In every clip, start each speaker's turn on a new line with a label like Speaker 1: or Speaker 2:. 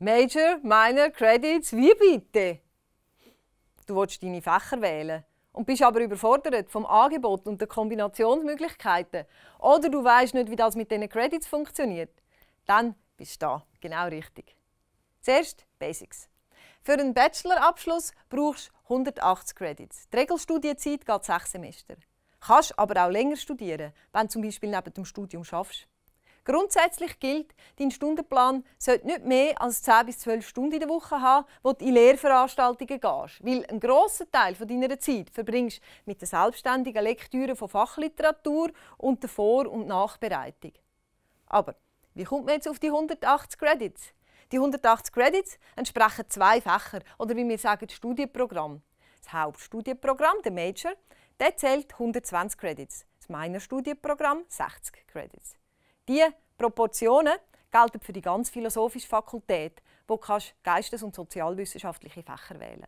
Speaker 1: Major, Minor, Credits, wie bitte? Du willst deine Fächer wählen und bist aber überfordert vom Angebot und den Kombinationsmöglichkeiten oder du weißt nicht, wie das mit diesen Credits funktioniert, dann bist du da genau richtig. Zuerst Basics. Für einen Bachelorabschluss brauchst du 180 Credits. Die Regelstudienzeit geht sechs Semester. Kannst aber auch länger studieren, wenn du zum Beispiel neben dem Studium schaffst. Grundsätzlich gilt, dein Stundenplan sollte nicht mehr als 10 bis 12 Stunden in der Woche haben, wo du in Lehrveranstaltungen gehst. Weil einen grossen Teil deiner Zeit verbringst mit der selbstständigen Lektüre von Fachliteratur und der Vor- und Nachbereitung. Aber wie kommt man jetzt auf die 180 Credits? Die 180 Credits entsprechen zwei Fächer oder wie wir sagen, Studienprogramm. Das Hauptstudienprogramm, der Major, der zählt 120 Credits. Das Minor-Studienprogramm 60 Credits. Die Proportionen gelten für die ganze philosophische Fakultät, wo du geistes- und sozialwissenschaftliche Fächer wählen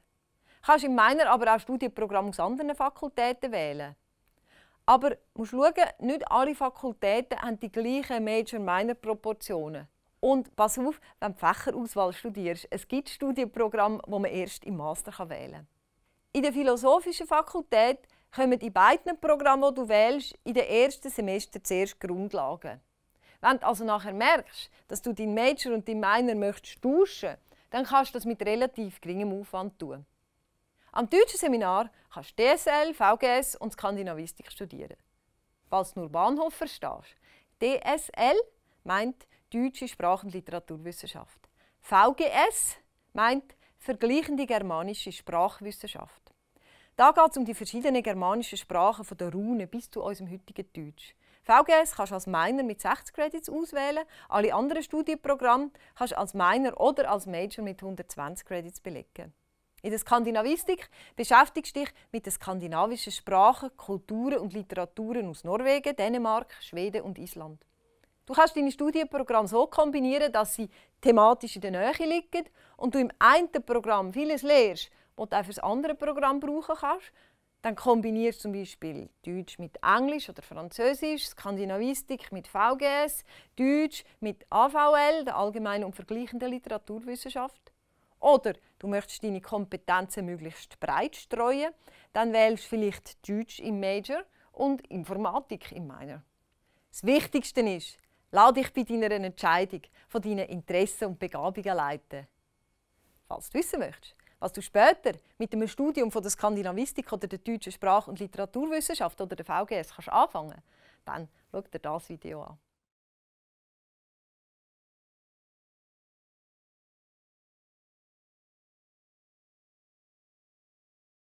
Speaker 1: kannst. Du kannst in meiner aber auch Studienprogramme aus anderen Fakultäten wählen. Aber du musst schauen, nicht alle Fakultäten haben die gleichen Major-Minor-Proportionen. Und pass auf, wenn du Fächerauswahl studierst, es gibt Studienprogramme, die man erst im Master wählen kann. In der philosophischen Fakultät kommen in beiden Programmen, die du wählst, in den ersten Semestern zuerst Grundlagen. Wenn du also nachher merkst, dass du deinen Major und deinen Minor möchtest tauschen dann kannst du das mit relativ geringem Aufwand tun. Am deutschen Seminar kannst du DSL, VGS und Skandinavistik studieren. Falls du nur Bahnhof verstehst, DSL meint Deutsche Sprach- und Literaturwissenschaft. VGS meint Vergleichende germanische Sprachwissenschaft. Da geht es um die verschiedenen germanischen Sprachen von der Rune bis zu unserem heutigen Deutsch. VGS kannst du als Minor mit 60 Credits auswählen, alle anderen Studienprogramme kannst du als Minor oder als Major mit 120 Credits belegen. In der Skandinavistik beschäftigst du dich mit den skandinavischen Sprachen, Kulturen und Literaturen aus Norwegen, Dänemark, Schweden und Island. Du kannst deine Studienprogramme so kombinieren, dass sie thematisch in der Nähe liegen und du im einen Programm vieles lernst, was du auch für das andere Programm brauchen kannst. Dann kombinierst du zum Beispiel Deutsch mit Englisch oder Französisch, Skandinavistik mit VGS, Deutsch mit AVL, der Allgemeinen und Vergleichenden Literaturwissenschaft. Oder du möchtest deine Kompetenzen möglichst breit streuen, dann wählst du vielleicht Deutsch im Major und Informatik im Minor. Das Wichtigste ist, lass dich bei deiner Entscheidung von deinen Interessen und Begabungen leiten. Falls du wissen möchtest, was du später mit einem Studium von der Skandinavistik oder der deutschen Sprach- und Literaturwissenschaft oder der VGS kannst anfangen kannst, dann schau dir das Video an.